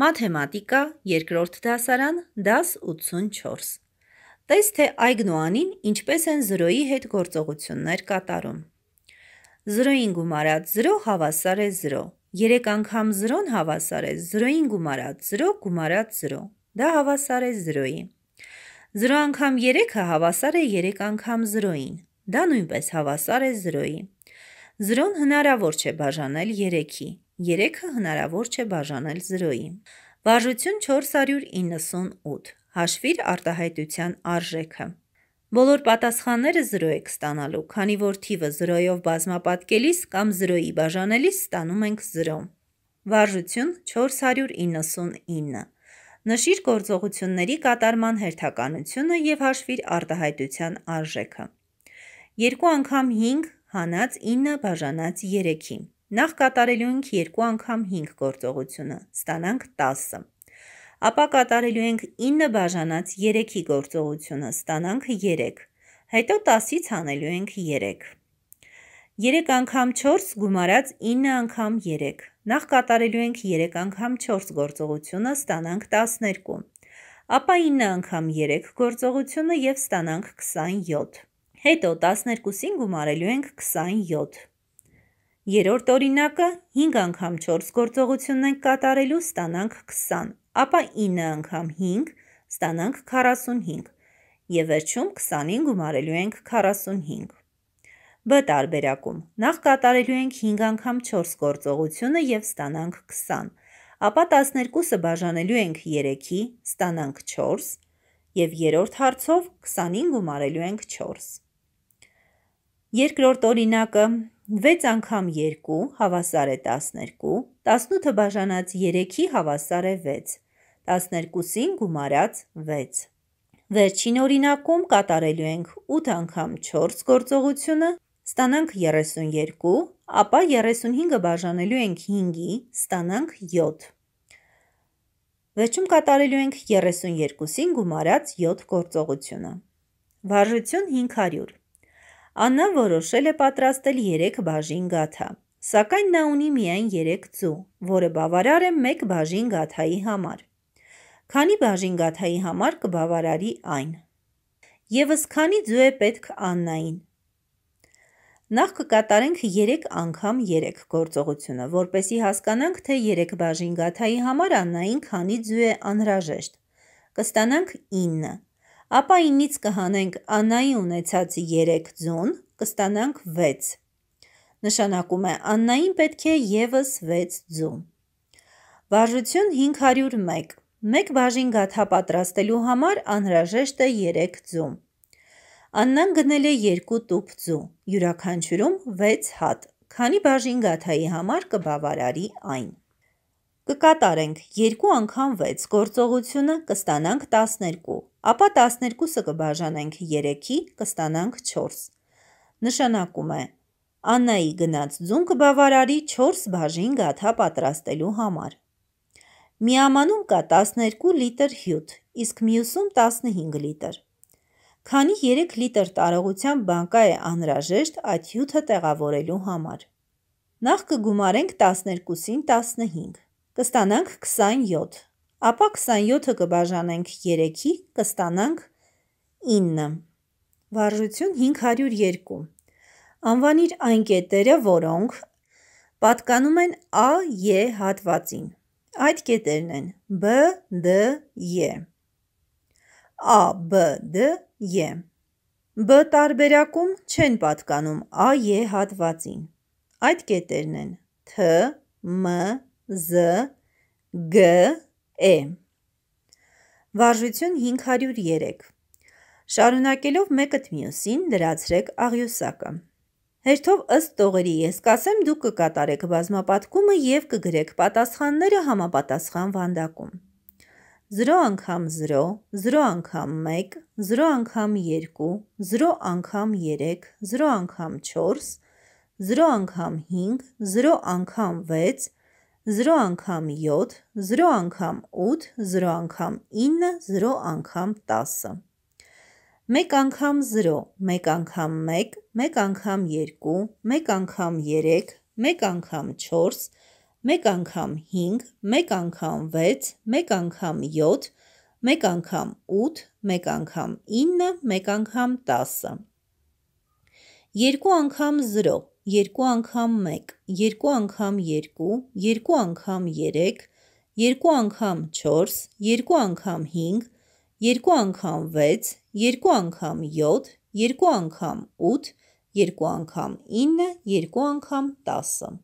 Մաթեմատիկա, երկրորդ դասարան, դաս 84։ Տես թե Այգն ու Անին ինչպես են 0-ի հետ գործողություններ կատարում։ 0-ին գումարած 0 հավասար է 0։ 3 անգամ 0-ն հավասար է 0-ին գումարած 0 գումարած 0։ Դա հավասար է 0-ի։ 0 անգամ 3-ը հավասար է 3 անգամ 0-ին։ Դա նույնպես հավասար է 0-ի։ 0-ն հնարավոր չէ բաժանել 3-ի։ 3-ը հնարավոր չէ բաժանել 0-ի։ Վարժություն 498։ Հաշվիր արտահայտության արժեքը։ Բոլոր պատասխանները 0 եք ստանալու, քանի որ թիվը 0-ով բազմապատկելիս կամ 0-ի բաժանելիս ստանում ենք 0։ Վարժություն 499։ Նշիր գործողությունների կատարման հերթականությունը եւ հաշվիր արտահայտության արժեքը։ 2 անգամ 5 հանած 9 բաժանած 3-ի։ Նախ կատարելու ենք երկու անգամ 5 գործողությունը, ստանանք 10-ը։ Ապա կատարելու ենք 9 բաժանած 3-ի գործողությունը, ստանանք 3։ Հետո 10-ից հանելու ենք 3։ 3 անգամ 4 գումարած 9 անգամ 3։ Նախ կատարելու ենք 3 անգամ 4 գործողությունը, ստանանք 12։ Ապա 9 անգամ 3 գործողությունը եւ ստանանք 27։ Հետո 12-ին գումարելու ենք 27։ Երորդ օրինակը 5 անգամ 4 գործողությունն ենք կատարելու, ստանանք 20, ապա 9 անգամ 5, ստանանք 45 եւ վերջում 20-ին գումարելու ենք 45։ Բ տարբերակում նախ կատարելու ենք 5 անգամ 4 գործողությունը եւ ստանանք 20, ապա 12-ը բաժանելու ենք 3-ի, ստանանք 4 եւ երրորդ հարցով 20-ին գումարելու ենք 4։ Երկրորդ օրինակը 6 անգամ 2 հավասար է 12, 18-ը բաժանած 3-ի հավասար է 6, 12-ին գումարած 6։ Վերջին օրինակում կատարելու ենք 8 անգամ 4 գործողությունը, ստանանք 32, ապա 35-ը բաժանելու ենք 5-ի, ստանանք 7։ Վերջում կատարելու ենք 32-ին գումարած 7 գործողությունը։ Վարժություն 500 Աննան որոշել է պատրաստել 3 բաժին գաթա, սակայն նա ունի միայն 3 ձու, որը բավարար է 1 բաժին գաթայի համար։ Քանի բաժին գաթայի համար կբավարարի այն։ Եվս քանի ձու է պետք Աննային։ Նախ կկատարենք 3 անգամ 3 գործողությունը, որպեսի հասկանանք, թե 3 բաժին գաթայի համար Աննային քանի ձու է անհրաժեշտ։ Կստանանք 9 ապա ինից կհանենք Աննայի ունեցած 3 ձոն, կստանանք 6։ Նշանակում է Աննային պետք է եւս 6 ձոն։ Վարժություն 501։ Մեկ բաժին գաթա պատրաստելու համար անհրաժեշտ է 3 ձոն։ Աննան գնել է 2 տուփ ձոն, յուրաքանչյուրում 6 հատ։ Քանի բաժին գաթայի համար կբավարարի այն։ Կկատարենք 2 անգամ 6 գործողությունը, կստանանք 12, ապա 12-ը կբաժանենք 3-ի, կստանանք 4։ Նշանակում է, Աննայի գնաց ձուն կբավարարի 4 բաժին գաթա պատրաստելու համար։ Միամանում կա 12 լիտր հյութ, իսկ մյուսում 15 լիտր։ Քանի 3 լիտր տարողությամբ բանկա է անհրաժեշտ այդ հյութը տեղավորելու համար։ Նախ կգումարենք 12-ին 15 կստանանք 27, ապա 27-ը կբաժանենք 3-ի, կստանանք 9։ Վարժություն 502։ Անվանիր այն կետերը, որոնք պատկանում են A-E հատվածին։ Այդ կետերն են B, D, E։ A, B, D, E։ B տարբերակում չեն պատկանում A-E հատվածին։ Այդ կետերն են T, M, Զ Գ Է Վարժություն 503 Շարունակելով մեկըտ մյուսին դրացրեք աղյուսակը։ Հերթով ըստ տողերի ես կասեմ դուք կկատարեք բազմապատկումը և կգրեք պատասխանները համապատասխան վանդակում։ 0 անգամ 0, 0 անգամ 1, 0 անգամ 2, 0 անգամ 3, 0 անգամ 4, 0 անգամ 5, 0 անգամ 6, 0 անգամ 7, 0 անգամ 8, 0 անգամ 9, 0 անգամ 10։ 1 անգամ 0, 1 անգամ 1, 1 անգամ 2, 1 անգամ 3, 1 անգամ 4, 1 անգամ 5, 1 անգամ 6, 1 անգամ 7, 1 անգամ 8, 1 անգամ 9, 1 անգամ 10 երկու անգամ 0, երկու անգամ 1, երկու անգամ 2, երկու անգամ 3, երկու անգամ 4, երկու անգամ 5, երկու անգամ 6, երկու անգամ 7, երկու անգամ 8, երկու անգամ 9, երկու անգամ 10